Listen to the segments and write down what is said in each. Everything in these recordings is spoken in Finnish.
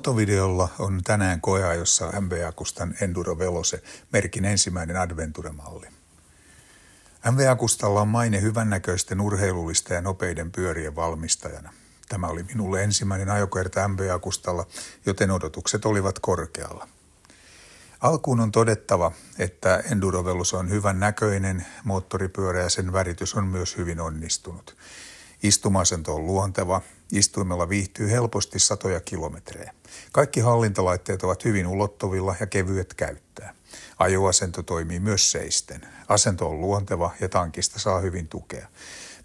Motovideolla on tänään koja, jossa MV Akustan Enduro Velose merkin ensimmäinen adventuremalli. MV Akustalla on maine hyvännäköisten urheilullista ja nopeiden pyörien valmistajana. Tämä oli minulle ensimmäinen ajokerta MV Akustalla, joten odotukset olivat korkealla. Alkuun on todettava, että Velose on hyvän näköinen moottoripyörä ja sen väritys on myös hyvin onnistunut. Istumasento on luonteva, istuimella viihtyy helposti satoja kilometrejä. Kaikki hallintalaitteet ovat hyvin ulottuvilla ja kevyet käyttää. Ajoasento toimii myös seisten. Asento on luonteva ja tankista saa hyvin tukea.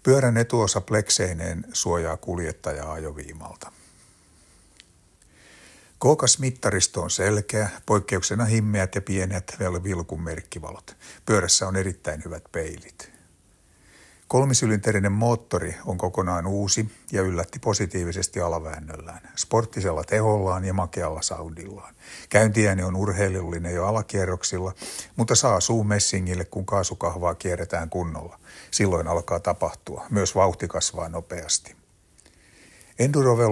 Pyörän etuosa plekseineen suojaa kuljettajaa ajoviimalta. Kookas mittaristo on selkeä, poikkeuksena himmeät ja pienet vielä vilkun merkkivalot. Pyörässä on erittäin hyvät peilit. Kolmisylinterinen moottori on kokonaan uusi ja yllätti positiivisesti alaväännöllään, sporttisella tehollaan ja makealla saudillaan Käyntiääni on urheilullinen jo alakierroksilla, mutta saa suu messingille, kun kaasukahvaa kierretään kunnolla. Silloin alkaa tapahtua, myös vauhti kasvaa nopeasti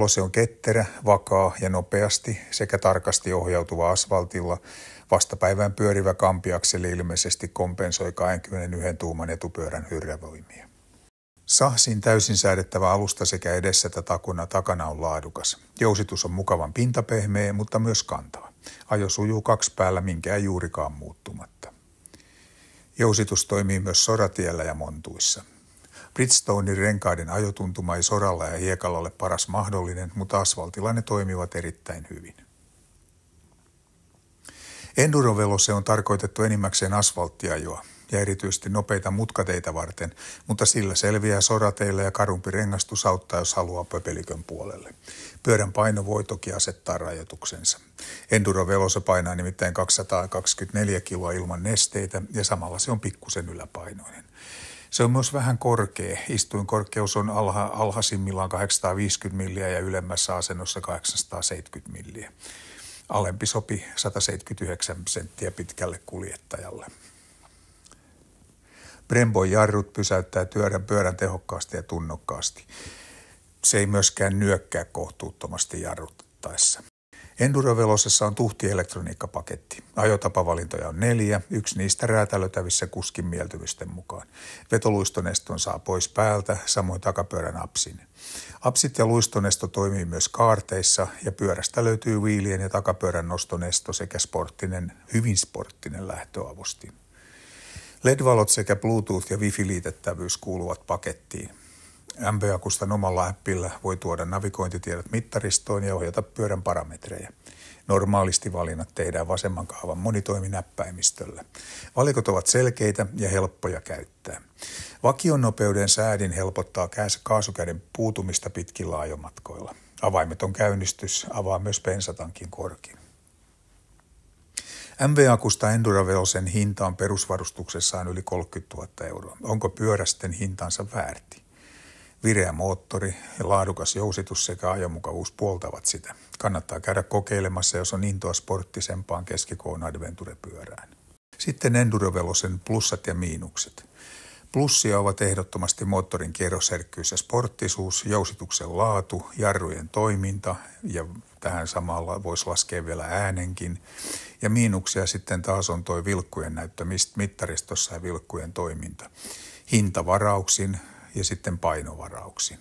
se on ketterä, vakaa ja nopeasti sekä tarkasti ohjautuva asfaltilla. Vastapäivään pyörivä kampiakseli ilmeisesti kompensoi 21 tuuman etupyörän hyrrävoimia. Sahsin täysin säädettävä alusta sekä edessä että takuna takana on laadukas. Jousitus on mukavan pintapehmeä, mutta myös kantava. Ajo sujuu kaksi päällä minkään juurikaan muuttumatta. Jousitus toimii myös soratiellä ja montuissa. Bridgestonein renkaiden ajotuntuma ei soralla ja hiekalla ole paras mahdollinen, mutta asfaltilla ne toimivat erittäin hyvin. se on tarkoitettu enimmäkseen asfalttiajoa ja erityisesti nopeita mutkateitä varten, mutta sillä selviää sorateilla ja karumpi rengastus auttaa, jos haluaa pöpelikön puolelle. Pyörän paino voi toki asettaa rajoituksensa. Endurovelse painaa nimittäin 224 kiloa ilman nesteitä ja samalla se on pikkusen yläpainoinen. Se on myös vähän korkea. Istuinkorkeus on alha, alhaisimmillaan 850 milliä ja ylemmässä asennossa 870 milliä. Alempi sopi 179 senttiä pitkälle kuljettajalle. Brembo jarrut pysäyttää työdän pyörän tehokkaasti ja tunnokkaasti. Se ei myöskään nyökkää kohtuuttomasti jarruttaessa. Endurovelosessa on tuhti elektroniikkapaketti. Ajotapavalintoja on neljä, yksi niistä räätälötävissä kuskin mieltymysten mukaan. Vetoluistoneston saa pois päältä, samoin takapyörän apsin. Apsit ja luistonesto toimii myös kaarteissa ja pyörästä löytyy viilien ja takapyörän nostonesto sekä sporttinen, hyvin sporttinen lähtöavustin. LED-valot sekä Bluetooth- ja Wi-Fi-liitettävyys kuuluvat pakettiin. MB-akustan omalla appilla voi tuoda navigointitiedot mittaristoon ja ohjata pyörän parametreja. Normaalisti valinnat tehdään vasemman kaavan monitoiminäppäimistöllä. Valikot ovat selkeitä ja helppoja käyttää. nopeuden säädin helpottaa kaasukäden puutumista pitkillä ajomatkoilla. Avaimeton käynnistys avaa myös pensatankin korkin. MV-akusta Enduravelsen hinta on perusvarustuksessaan yli 30 000 euroa. Onko pyörästen hintansa väärti? Vireä moottori ja laadukas jousitus sekä ajomukavuus puoltavat sitä. Kannattaa käydä kokeilemassa, jos on intoa sporttisempaan keskikoon adventurepyörään. Sitten endurovelosen plussat ja miinukset. Plussia ovat ehdottomasti moottorin kierrosherkkyys ja sporttisuus, jousituksen laatu, jarrujen toiminta ja tähän samalla voisi laskea vielä äänenkin. Ja miinuksia sitten taas on tuo vilkkujen näyttö mittaristossa ja vilkkujen toiminta. Hintavarauksin ja sitten painovarauksin.